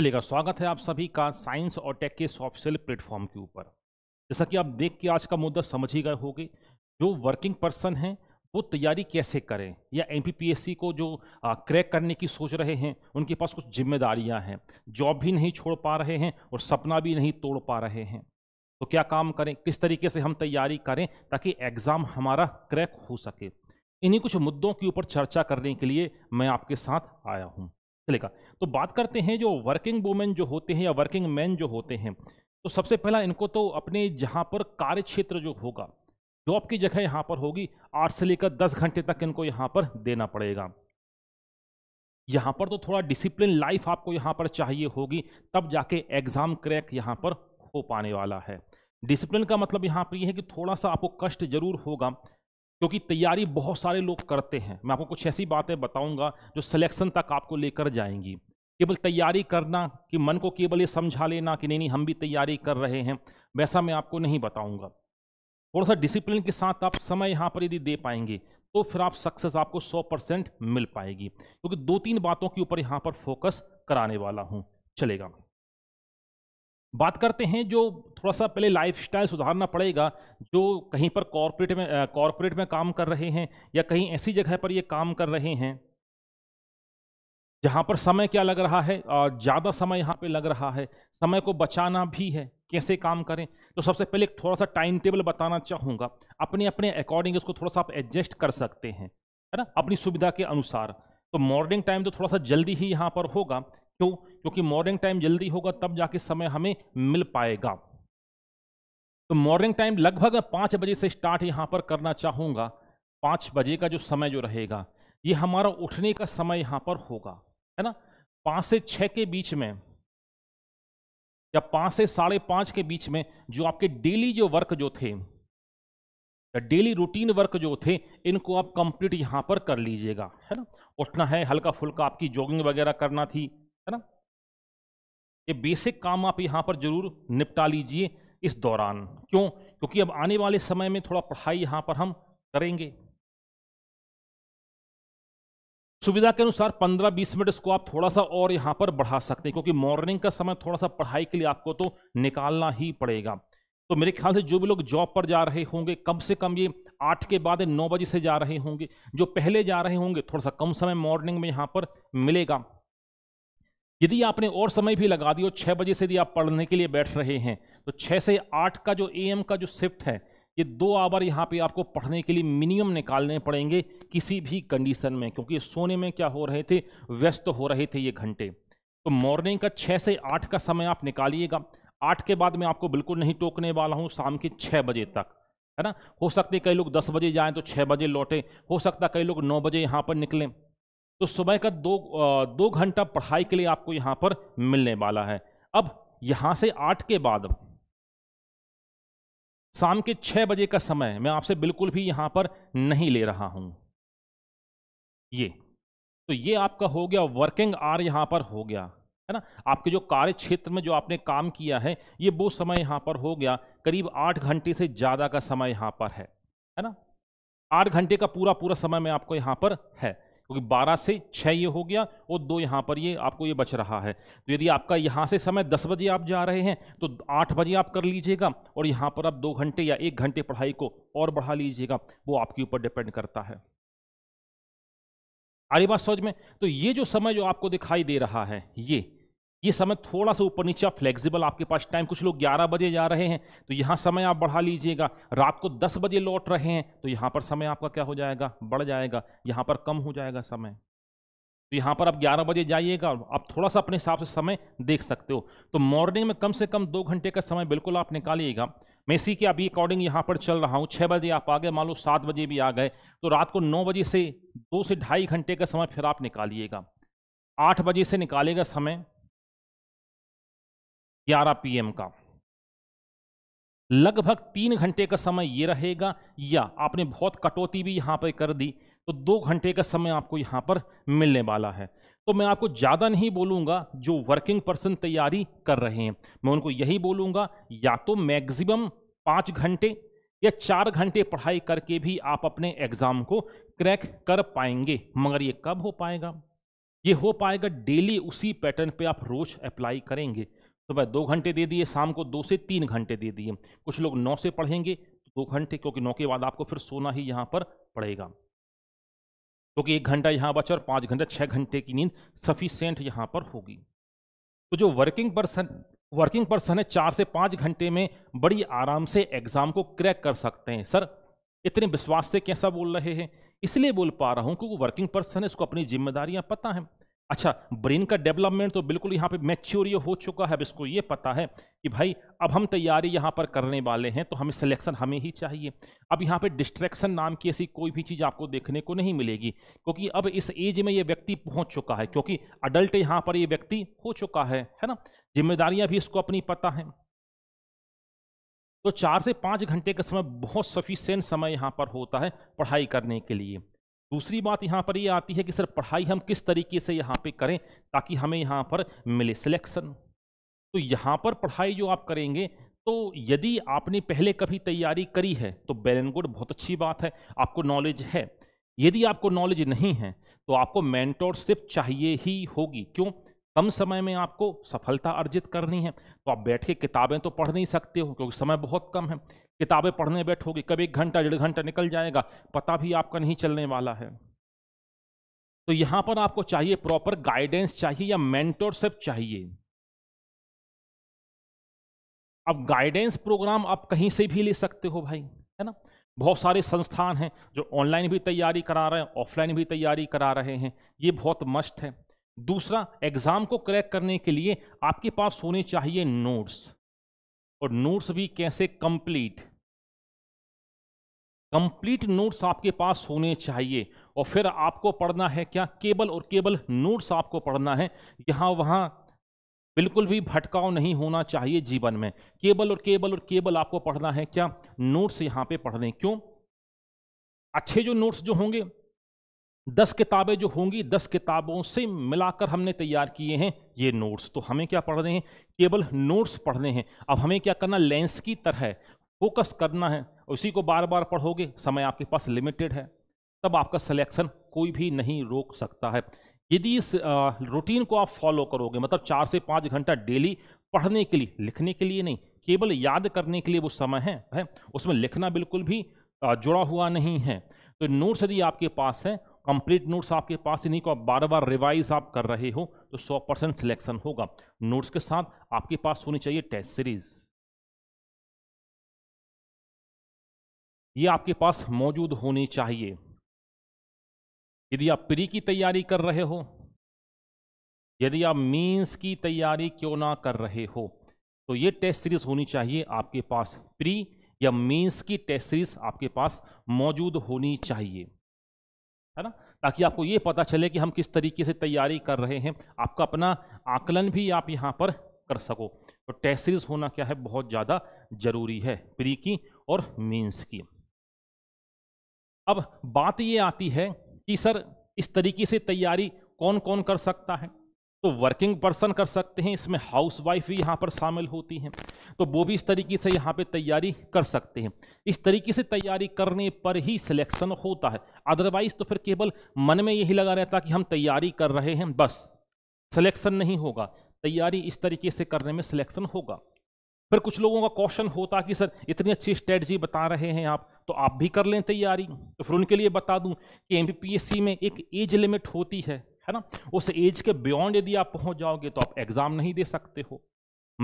चलेगा तो स्वागत है आप सभी का साइंस और टेक के सॉफ्ट सेल प्लेटफॉर्म के ऊपर जैसा कि आप देख के आज का मुद्दा समझ ही गए होंगे जो वर्किंग पर्सन हैं वो तैयारी कैसे करें या एम को जो क्रैक करने की सोच रहे हैं उनके पास कुछ जिम्मेदारियां हैं जॉब भी नहीं छोड़ पा रहे हैं और सपना भी नहीं तोड़ पा रहे हैं तो क्या काम करें किस तरीके से हम तैयारी करें ताकि एग्ज़ाम हमारा क्रैक हो सके इन्हीं कुछ मुद्दों के ऊपर चर्चा करने के लिए मैं आपके साथ आया हूँ चलेगा तो बात करते हैं जो वर्किंग वुमेन जो होते हैं या वर्किंग मैन जो होते हैं तो सबसे पहला इनको तो अपने जहाँ पर कार्य क्षेत्र जो होगा जॉब की जगह यहाँ पर होगी आठ से लेकर दस घंटे तक इनको यहाँ पर देना पड़ेगा यहाँ पर तो थोड़ा डिसिप्लिन लाइफ आपको यहाँ पर चाहिए होगी तब जाके एग्ज़ाम क्रैक यहाँ पर हो पाने वाला है डिसिप्लिन का मतलब यहाँ पर यह है कि थोड़ा सा आपको कष्ट जरूर होगा क्योंकि तैयारी बहुत सारे लोग करते हैं मैं आपको कुछ ऐसी बातें बताऊंगा जो सिलेक्शन तक आपको लेकर जाएंगी केवल तैयारी करना कि मन को केवल ये समझा लेना कि नहीं नहीं हम भी तैयारी कर रहे हैं वैसा मैं आपको नहीं बताऊंगा थोड़ा सा डिसिप्लिन के साथ आप समय यहाँ पर यदि दे पाएंगे तो फिर आप सक्सेस आपको 100 परसेंट मिल पाएगी क्योंकि दो तीन बातों के ऊपर यहाँ पर फोकस कराने वाला हूँ चलेगा बात करते हैं जो थोड़ा सा पहले लाइफस्टाइल सुधारना पड़ेगा जो कहीं पर कॉरपोरेट में कॉरपोरेट में काम कर रहे हैं या कहीं ऐसी जगह पर ये काम कर रहे हैं जहाँ पर समय क्या लग रहा है और ज़्यादा समय यहाँ पे लग रहा है समय को बचाना भी है कैसे काम करें तो सबसे पहले थोड़ा सा टाइम टेबल बताना चाहूँगा अपने अपने अकॉर्डिंग इसको थोड़ा सा आप एडजस्ट कर सकते हैं है ना अपनी सुविधा के अनुसार तो मॉर्निंग टाइम तो थोड़ा सा जल्दी ही यहाँ पर होगा क्यों क्योंकि मॉर्निंग टाइम जल्दी होगा तब जाके समय हमें मिल पाएगा तो मॉर्निंग टाइम लगभग पाँच बजे से स्टार्ट यहाँ पर करना चाहूँगा पाँच बजे का जो समय जो रहेगा ये हमारा उठने का समय यहाँ पर होगा है ना पाँच से छः के बीच में या पाँच से साढ़े पाँच के बीच में जो आपके डेली जो वर्क जो थे या डेली रूटीन वर्क जो थे इनको आप कंप्लीट यहाँ पर कर लीजिएगा है ना उठना है हल्का फुल्का आपकी जॉगिंग वगैरह करना थी है ना ये बेसिक काम आप यहां पर जरूर निपटा लीजिए इस दौरान क्यों क्योंकि अब आने वाले समय में थोड़ा पढ़ाई यहां पर हम करेंगे सुविधा के अनुसार 15-20 मिनट इसको आप थोड़ा सा और यहां पर बढ़ा सकते हैं क्योंकि मॉर्निंग का समय थोड़ा सा पढ़ाई के लिए आपको तो निकालना ही पड़ेगा तो मेरे ख्याल से जो भी लोग जॉब पर जा रहे होंगे कम से कम ये आठ के बाद नौ बजे से जा रहे होंगे जो पहले जा रहे होंगे थोड़ा सा कम समय मॉर्निंग में यहाँ पर मिलेगा यदि आपने और समय भी लगा दिया छः बजे से यदि आप पढ़ने के लिए बैठ रहे हैं तो छः से आठ का जो ए का जो शिफ्ट है ये दो आवर यहाँ पे आपको पढ़ने के लिए मिनिमम निकालने पड़ेंगे किसी भी कंडीशन में क्योंकि सोने में क्या हो रहे थे व्यस्त हो रहे थे ये घंटे तो मॉर्निंग का छः से आठ का समय आप निकालिएगा आठ के बाद मैं आपको बिल्कुल नहीं टोकने वाला हूँ शाम के छः बजे तक है ना हो सकते कई लोग दस बजे जाएँ तो छः बजे लौटें हो सकता कई लोग नौ बजे यहाँ पर निकलें तो सुबह का दो दो घंटा पढ़ाई के लिए आपको यहां पर मिलने वाला है अब यहां से आठ के बाद शाम के छह बजे का समय मैं आपसे बिल्कुल भी यहां पर नहीं ले रहा हूं ये तो ये आपका हो गया वर्किंग आर यहां पर हो गया है ना आपके जो कार्य क्षेत्र में जो आपने काम किया है ये वो समय यहां पर हो गया करीब आठ घंटे से ज़्यादा का समय यहां पर है है ना आठ घंटे का पूरा पूरा समय में आपको यहां पर है क्योंकि बारह से 6 ये हो गया और दो यहाँ पर ये आपको ये बच रहा है तो यदि आपका यहाँ से समय दस बजे आप जा रहे हैं तो आठ बजे आप कर लीजिएगा और यहाँ पर आप दो घंटे या एक घंटे पढ़ाई को और बढ़ा लीजिएगा वो आपके ऊपर डिपेंड करता है आ रही बात समझ में तो ये जो समय जो आपको दिखाई दे रहा है ये ये समय थोड़ा सा ऊपर नीचे आप फ्लेक्सिबल आपके पास टाइम कुछ लोग 11 बजे जा रहे हैं तो यहाँ समय आप बढ़ा लीजिएगा रात को 10 बजे लौट रहे हैं तो यहाँ पर समय आपका क्या हो जाएगा बढ़ जाएगा यहाँ पर कम हो जाएगा समय तो यहाँ पर आप 11 बजे जाइएगा आप थोड़ा सा अपने हिसाब से समय देख सकते हो तो मॉर्निंग में कम से कम दो घंटे का समय बिल्कुल आप निकालिएगा मैं इसी के अभी अकॉर्डिंग यहाँ पर चल रहा हूँ छः बजे आप आ गए मान लो सात बजे भी आ गए तो रात को नौ बजे से दो से ढाई घंटे का समय फिर आप निकालिएगा आठ बजे से निकालेगा समय ग्यारह पीएम का लगभग तीन घंटे का समय ये रहेगा या आपने बहुत कटौती भी यहाँ पर कर दी तो दो घंटे का समय आपको यहाँ पर मिलने वाला है तो मैं आपको ज़्यादा नहीं बोलूँगा जो वर्किंग पर्सन तैयारी कर रहे हैं मैं उनको यही बोलूँगा या तो मैक्सिमम पाँच घंटे या चार घंटे पढ़ाई करके भी आप अपने एग्ज़ाम को क्रैक कर पाएंगे मगर ये कब हो पाएगा ये हो पाएगा डेली उसी पैटर्न पे आप रोज़ अप्लाई करेंगे सुबह तो दो घंटे दे दिए शाम को दो से तीन घंटे दे दिए कुछ लोग नौ से पढ़ेंगे तो दो घंटे क्योंकि नौ के बाद आपको फिर सोना ही यहाँ पर पड़ेगा क्योंकि एक घंटा यहाँ बचा और पाँच घंटे छः घंटे की नींद सफिशेंट यहाँ पर होगी तो जो वर्किंग पर्सन वर्किंग पर्सन है चार से पाँच घंटे में बड़ी आराम से एग्ज़ाम को क्रैक कर सकते हैं सर इतने विश्वास से कैसा बोल रहे हैं इसलिए बोल पा रहा हूँ क्योंकि वर्किंग पर्सन है इसको अपनी जिम्मेदारियाँ पता हैं अच्छा ब्रेन का डेवलपमेंट तो बिल्कुल यहाँ पे मैच्योर हो चुका है अब इसको ये पता है कि भाई अब हम तैयारी यहाँ पर करने वाले हैं तो हमें सिलेक्शन हमें ही चाहिए अब यहाँ पे डिस्ट्रैक्शन नाम की ऐसी कोई भी चीज़ आपको देखने को नहीं मिलेगी क्योंकि अब इस एज में ये व्यक्ति पहुँच चुका है क्योंकि अडल्ट यहाँ पर ये व्यक्ति हो चुका है है ना जिम्मेदारियाँ भी इसको अपनी पता हैं तो चार से पाँच घंटे का समय बहुत सफिशेंट समय यहाँ पर होता है पढ़ाई करने के लिए दूसरी बात यहाँ पर ये यह आती है कि सर पढ़ाई हम किस तरीके से यहाँ पे करें ताकि हमें यहाँ पर मिले सिलेक्शन तो यहाँ पर पढ़ाई जो आप करेंगे तो यदि आपने पहले कभी तैयारी करी है तो बेल एंड गुड बहुत अच्छी बात है आपको नॉलेज है यदि आपको नॉलेज नहीं है तो आपको मैंटोरशिप चाहिए ही होगी क्यों कम समय में आपको सफलता अर्जित करनी है तो आप बैठ के किताबें तो पढ़ नहीं सकते हो क्योंकि समय बहुत कम है किताबें पढ़ने बैठोगे कभी एक घंटा डेढ़ घंटा निकल जाएगा पता भी आपका नहीं चलने वाला है तो यहाँ पर आपको चाहिए प्रॉपर गाइडेंस चाहिए या मेंटोरशिप चाहिए अब गाइडेंस प्रोग्राम आप कहीं से भी ले सकते हो भाई है ना बहुत सारे संस्थान हैं जो ऑनलाइन भी तैयारी करा रहे हैं ऑफलाइन भी तैयारी करा रहे हैं ये बहुत मस्ट है दूसरा एग्ज़ाम को क्रैक करने के लिए आपके पास होने चाहिए नोट्स और नोट्स भी कैसे कंप्लीट कंप्लीट नोट्स आपके पास होने चाहिए और फिर आपको पढ़ना है क्या केवल और केवल नोट्स आपको पढ़ना है यहां वहां बिल्कुल भी भटकाव नहीं होना चाहिए जीवन में केवल और केवल और केवल आपको पढ़ना है क्या नोट्स यहां पे पढ़ने क्यों अच्छे जो नोट्स जो होंगे दस किताबें जो होंगी दस किताबों से मिलाकर हमने तैयार किए हैं ये नोट्स तो हमें क्या पढ़ रहे हैं केवल नोट्स पढ़ने हैं अब हमें क्या करना लेंस की तरह फोकस करना है उसी को बार बार पढ़ोगे समय आपके पास लिमिटेड है तब आपका सिलेक्शन कोई भी नहीं रोक सकता है यदि इस रूटीन को आप फॉलो करोगे मतलब चार से पाँच घंटा डेली पढ़ने के लिए लिखने के लिए नहीं केवल याद करने के लिए वो समय है, है उसमें लिखना बिल्कुल भी जुड़ा हुआ नहीं है तो नोट्स यदि आपके पास है कंप्लीट नोट्स आपके पास ही नहीं को आप बार बार रिवाइज आप कर रहे हो तो 100 परसेंट सिलेक्शन होगा नोट्स के साथ आपके पास होनी चाहिए टेस्ट सीरीज ये आपके पास मौजूद होनी चाहिए यदि आप प्री की तैयारी कर रहे हो यदि आप मीन्स की तैयारी क्यों ना कर रहे हो तो ये टेस्ट सीरीज होनी चाहिए आपके पास प्री या मीन्स की टेस्ट सीरीज आपके पास मौजूद होनी चाहिए है ना ताकि आपको ये पता चले कि हम किस तरीके से तैयारी कर रहे हैं आपका अपना आकलन भी आप यहाँ पर कर सको तो टेस्ट सीरीज होना क्या है बहुत ज़्यादा ज़रूरी है प्री की और मीन्स की अब बात ये आती है कि सर इस तरीके से तैयारी कौन कौन कर सकता है तो वर्किंग पर्सन कर सकते हैं इसमें हाउस वाइफ भी यहाँ पर शामिल होती हैं तो वो भी इस तरीके से यहाँ पे तैयारी कर सकते हैं इस तरीके से तैयारी करने पर ही सिलेक्शन होता है अदरवाइज तो फिर केवल मन में यही लगा रहता कि हम तैयारी कर रहे हैं बस सिलेक्शन नहीं होगा तैयारी इस तरीके से करने में सिलेक्शन होगा फिर कुछ लोगों का क्वेश्चन होता कि सर इतनी अच्छी स्ट्रेटजी बता रहे हैं आप तो आप भी कर लें तैयारी तो फिर उनके लिए बता दूं कि एम में एक एज लिमिट होती है है ना उस एज के बियॉन्ड यदि आप पहुंच जाओगे तो आप एग्ज़ाम नहीं दे सकते हो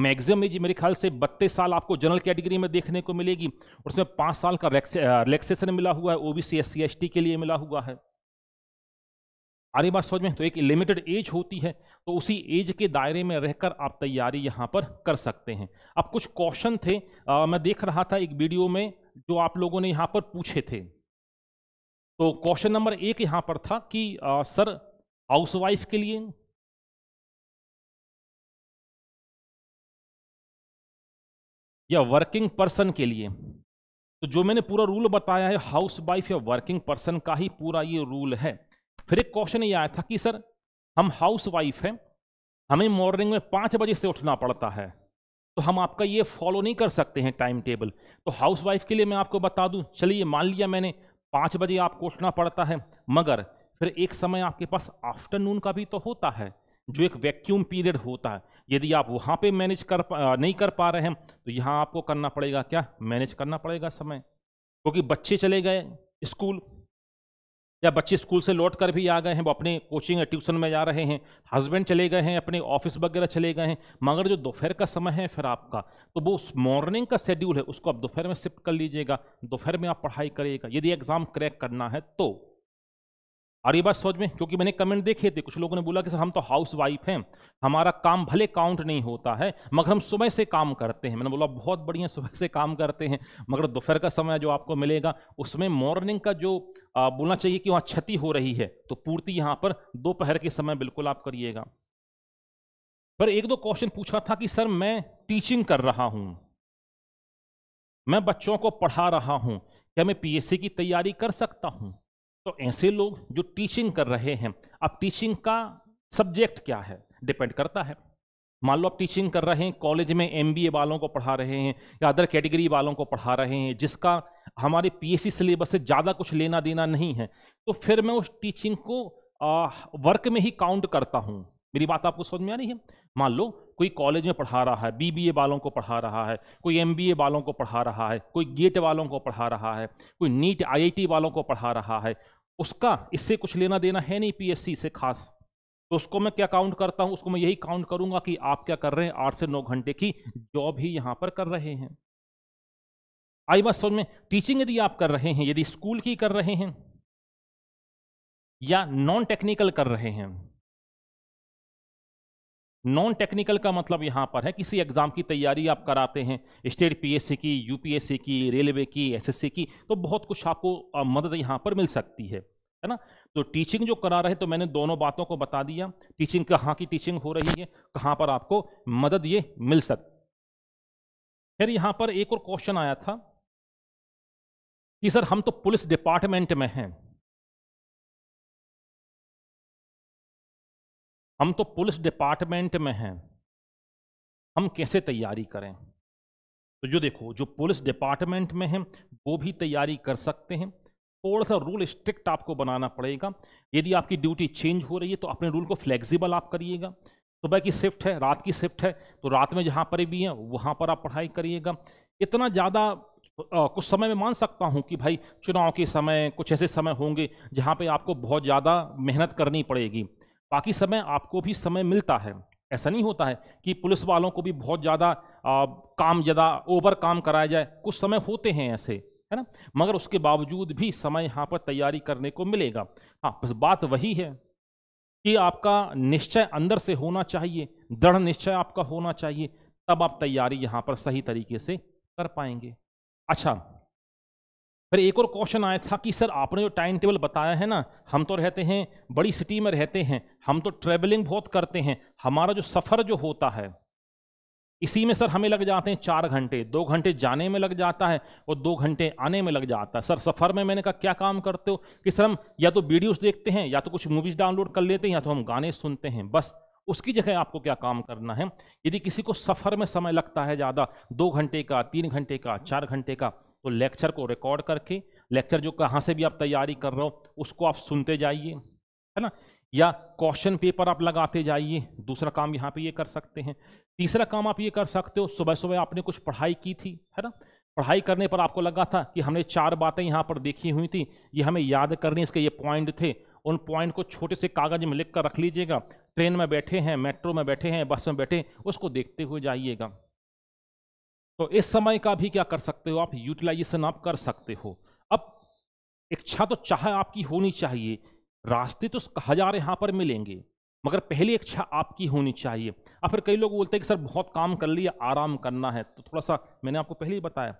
मैक्सिमम एज मेरे ख्याल से बत्तीस साल आपको जनरल कैटेगरी में देखने को मिलेगी और उसमें पाँच साल का रिलैक्सेशन मिला हुआ है O B C S C S T के लिए मिला हुआ है अरे बात समझ में तो एक लिमिटेड एज होती है तो उसी एज के दायरे में रहकर आप तैयारी यहाँ पर कर सकते हैं अब कुछ क्वेश्चन थे आ, मैं देख रहा था एक वीडियो में जो आप लोगों ने यहाँ पर पूछे थे तो क्वेश्चन नंबर एक यहाँ पर था कि आ, सर हाउसवाइफ के लिए या वर्किंग पर्सन के लिए तो जो मैंने पूरा रूल बताया है हाउस वाइफ या वर्किंग पर्सन का ही पूरा ये रूल है फिर एक क्वेश्चन ये आया था कि सर हम हाउस वाइफ हैं हमें मॉर्निंग में पांच बजे से उठना पड़ता है तो हम आपका ये फॉलो नहीं कर सकते हैं टाइम टेबल तो हाउस वाइफ के लिए मैं आपको बता दूं चलिए मान लिया मैंने पांच बजे आपको उठना पड़ता है मगर फिर एक समय आपके पास आफ्टरनून का भी तो होता है जो एक वैक्यूम पीरियड होता है यदि आप वहाँ पे मैनेज कर पा नहीं कर पा रहे हैं तो यहाँ आपको करना पड़ेगा क्या मैनेज करना पड़ेगा समय क्योंकि बच्चे चले गए स्कूल या बच्चे स्कूल से लौट कर भी आ गए हैं वो अपने कोचिंग या ट्यूशन में जा रहे हैं हस्बैंड चले गए हैं अपने ऑफिस वगैरह चले गए हैं मगर जो दोपहर का समय है फिर आपका तो वो उस मॉर्निंग का शेड्यूल है उसको आप दोपहर में शिफ्ट कर लीजिएगा दोपहर में आप पढ़ाई करिएगा यदि एग्ज़ाम क्रैक करना है तो और ये बात सोच में क्योंकि मैंने कमेंट देखे थे कुछ लोगों ने बोला कि सर हम तो हाउस वाइफ हैं हमारा काम भले काउंट नहीं होता है मगर हम सुबह से काम करते हैं मैंने बोला बहुत बढ़िया सुबह से काम करते हैं मगर दोपहर का समय जो आपको मिलेगा उसमें मॉर्निंग का जो आ, बोलना चाहिए कि वहाँ क्षति हो रही है तो पूर्ति यहाँ पर दोपहर के समय बिल्कुल आप करिएगा पर एक दो क्वेश्चन पूछा था कि सर मैं टीचिंग कर रहा हूँ मैं बच्चों को पढ़ा रहा हूँ क्या मैं पी की तैयारी कर सकता हूँ तो ऐसे लोग जो टीचिंग कर रहे हैं अब टीचिंग का सब्जेक्ट क्या है डिपेंड करता है मान लो आप टीचिंग कर रहे हैं कॉलेज में एम वालों को पढ़ा रहे हैं या अदर कैटेगरी वालों को पढ़ा रहे हैं जिसका हमारे पीएससी सिलेबस से ज़्यादा कुछ लेना देना नहीं है तो फिर मैं उस टीचिंग को वर्क में ही काउंट करता हूँ मेरी बात आपको समझ में आ रही है मान लो कोई कॉलेज में पढ़ा रहा है बीबीए वालों को पढ़ा रहा है कोई एमबीए वालों को पढ़ा रहा है कोई गेट वालों को पढ़ा रहा है कोई नीट आईआईटी वालों को पढ़ा रहा है उसका इससे कुछ लेना देना है नहीं पीएससी से खास तो उसको मैं क्या काउंट करता हूँ उसको मैं यही काउंट करूंगा कि आप क्या कर रहे हैं आठ से नौ घंटे की जॉब ही यहाँ पर कर रहे हैं आई बात समझ में टीचिंग यदि आप कर रहे हैं यदि स्कूल की कर रहे हैं या नॉन टेक्निकल कर रहे हैं नॉन टेक्निकल का मतलब यहाँ पर है किसी एग्ज़ाम की तैयारी आप कराते हैं स्टेट पीएससी की यूपीएससी की रेलवे की एसएससी की तो बहुत कुछ आपको मदद यहाँ पर मिल सकती है है ना तो टीचिंग जो करा रहे तो मैंने दोनों बातों को बता दिया टीचिंग कहाँ की टीचिंग हो रही है कहाँ पर आपको मदद ये मिल सकती फिर यहाँ पर एक और क्वेश्चन आया था कि सर हम तो पुलिस डिपार्टमेंट में हैं हम तो पुलिस डिपार्टमेंट में हैं हम कैसे तैयारी करें तो जो देखो जो पुलिस डिपार्टमेंट में हैं वो भी तैयारी कर सकते हैं थोड़ा सा रूल स्ट्रिक्ट आपको बनाना पड़ेगा यदि आपकी ड्यूटी चेंज हो रही है तो अपने रूल को फ्लेक्सिबल आप करिएगा सुबह की शिफ्ट है रात की शिफ्ट है तो रात में जहाँ पर भी हैं वहाँ पर आप पढ़ाई करिएगा इतना ज़्यादा कुछ समय में मान सकता हूँ कि भाई चुनाव के समय कुछ ऐसे समय होंगे जहाँ पे आपको बहुत ज़्यादा मेहनत करनी पड़ेगी बाकी समय आपको भी समय मिलता है ऐसा नहीं होता है कि पुलिस वालों को भी बहुत ज़्यादा काम ज़्यादा ओवर काम कराया जाए कुछ समय होते हैं ऐसे है ना मगर उसके बावजूद भी समय यहाँ पर तैयारी करने को मिलेगा हाँ बस बात वही है कि आपका निश्चय अंदर से होना चाहिए दृढ़ निश्चय आपका होना चाहिए तब आप तैयारी यहाँ पर सही तरीके से कर पाएंगे अच्छा फिर एक और क्वेश्चन आया था कि सर आपने जो टाइम टेबल बताया है ना हम तो रहते हैं बड़ी सिटी में रहते हैं हम तो ट्रेवलिंग बहुत करते हैं हमारा जो सफ़र जो होता है इसी में सर हमें लग जाते हैं चार घंटे दो घंटे जाने में लग जाता है और दो घंटे आने में लग जाता है सर सफ़र में मैंने कहा क्या काम करते हो कि सर हम या तो वीडियोस देखते हैं या तो कुछ मूवीज़ डाउनलोड कर लेते हैं या तो हम गाने सुनते हैं बस उसकी जगह आपको क्या काम करना है यदि किसी को सफ़र में समय लगता है ज़्यादा दो घंटे का तीन घंटे का चार घंटे का तो लेक्चर को रिकॉर्ड करके लेक्चर जो कहाँ से भी आप तैयारी कर रहे हो उसको आप सुनते जाइए है ना या क्वेश्चन पेपर आप लगाते जाइए दूसरा काम यहाँ पे ये कर सकते हैं तीसरा काम आप ये कर सकते हो सुबह सुबह आपने कुछ पढ़ाई की थी है ना पढ़ाई करने पर आपको लगा था कि हमने चार बातें यहाँ पर देखी हुई थी ये हमें याद करनी इसके ये पॉइंट थे उन पॉइंट को छोटे से कागज़ में लिख कर रख लीजिएगा ट्रेन में बैठे हैं मेट्रो में बैठे हैं बस में बैठे हैं उसको देखते हुए जाइएगा तो इस समय का भी क्या कर सकते हो आप यूटिलाइजेशन आप कर सकते हो अब इच्छा तो चाह आपकी होनी चाहिए रास्ते तो हज़ार यहाँ पर मिलेंगे मगर पहली इच्छा आपकी होनी चाहिए और फिर कई लोग बोलते हैं कि सर बहुत काम कर लिया आराम करना है तो थोड़ा सा मैंने आपको पहले ही बताया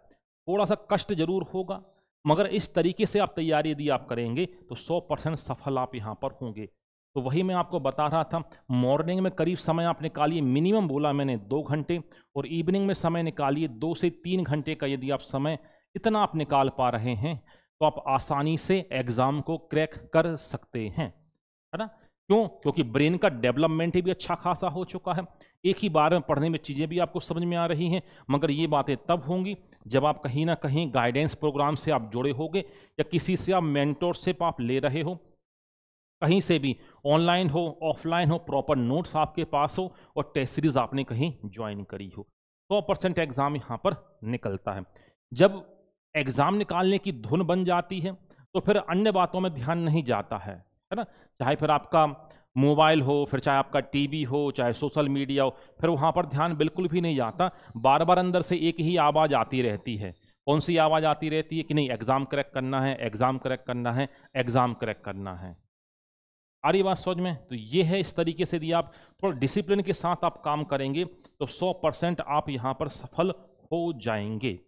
थोड़ा सा कष्ट जरूर होगा मगर इस तरीके से आप तैयारी यदि आप करेंगे तो 100 परसेंट सफल आप यहाँ पर होंगे तो वही मैं आपको बता रहा था मॉर्निंग में करीब समय आप निकालिए मिनिमम बोला मैंने दो घंटे और इवनिंग में समय निकालिए दो से तीन घंटे का यदि आप समय इतना आप निकाल पा रहे हैं तो आप आसानी से एग्ज़ाम को क्रैक कर सकते हैं है ना क्यों क्योंकि ब्रेन का डेवलपमेंट ही भी अच्छा खासा हो चुका है एक ही बार में पढ़ने में चीज़ें भी आपको समझ में आ रही हैं मगर ये बातें तब होंगी जब आप कहीं ना कहीं गाइडेंस प्रोग्राम से आप जुड़े होगे या किसी से आप मेंटोरशिप आप ले रहे हो कहीं से भी ऑनलाइन हो ऑफलाइन हो प्रॉपर नोट्स आपके पास हो और टेस्ट सीरीज आपने कहीं ज्वाइन करी हो सौ तो परसेंट एग्ज़ाम यहाँ पर निकलता है जब एग्ज़ाम निकालने की धुन बन जाती है तो फिर अन्य बातों में ध्यान नहीं जाता है है ना चाहे फिर आपका मोबाइल हो फिर चाहे आपका टीवी हो चाहे सोशल मीडिया हो फिर वहाँ पर ध्यान बिल्कुल भी नहीं जाता बार बार अंदर से एक ही आवाज़ आती रहती है कौन सी आवाज़ आती रहती है कि नहीं एग्ज़ाम क्रैक करना है एग्ज़ाम क्रैक करना है एग्ज़ाम क्रैक करना है आ रही बात समझ में तो ये है इस तरीके से यदि आप थोड़ा डिसिप्लिन के साथ आप काम करेंगे तो 100 परसेंट आप यहाँ पर सफल हो जाएंगे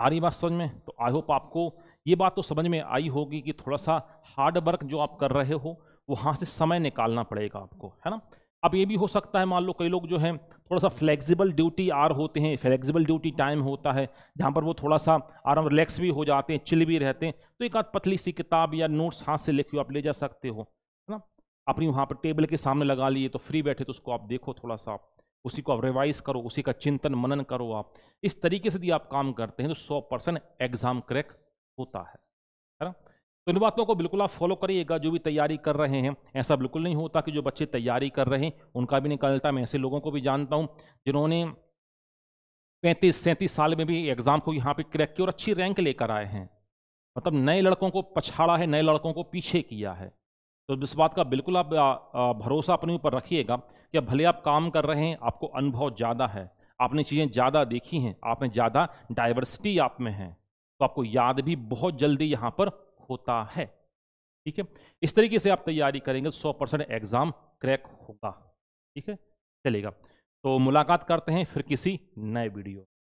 आ रही बात समझ में तो आई होप आपको ये बात तो समझ में आई होगी कि थोड़ा सा हार्ड वर्क जो आप कर रहे हो वहाँ से समय निकालना पड़ेगा आपको है ना अब ये भी हो सकता है मान लो कई लोग जो है थोड़ा सा फ्लेक्सिबल ड्यूटी आर होते हैं फ्लेक्सिबल ड्यूटी टाइम होता है जहाँ पर वो थोड़ा सा आराम रिलैक्स भी हो जाते हैं चिल भी रहते हैं तो एक आध पतली सी किताब या नोट्स हाथ से लिखे आप ले जा सकते हो है ना अपनी वहाँ पर टेबल के सामने लगा लिए तो फ्री बैठे तो उसको आप देखो थोड़ा सा उसी को आप रिवाइज करो उसी का चिंतन मनन करो आप इस तरीके से यदि आप काम करते हैं तो सौ परसेंट एग्ज़ाम क्रैक होता है है ना तो इन बातों को बिल्कुल आप फॉलो करिएगा जो भी तैयारी कर रहे हैं ऐसा बिल्कुल नहीं होता कि जो बच्चे तैयारी कर रहे हैं उनका भी निकलता मैं ऐसे लोगों को भी जानता हूँ जिन्होंने पैंतीस सैंतीस साल में भी एग्ज़ाम को यहाँ पे क्रैक किया और अच्छी रैंक लेकर आए हैं मतलब नए लड़कों को पछाड़ा है नए लड़कों को पीछे किया है तो इस बात का बिल्कुल आप भरोसा अपने ऊपर रखिएगा कि भले आप काम कर रहे हैं आपको अनुभव ज़्यादा है आपने चीज़ें ज़्यादा देखी हैं आप में ज़्यादा डाइवर्सिटी आप में है तो आपको याद भी बहुत जल्दी यहाँ पर होता है ठीक है इस तरीके से आप तैयारी करेंगे तो सौ परसेंट एग्ज़ाम क्रैक होगा ठीक है चलेगा तो मुलाकात करते हैं फिर किसी नए वीडियो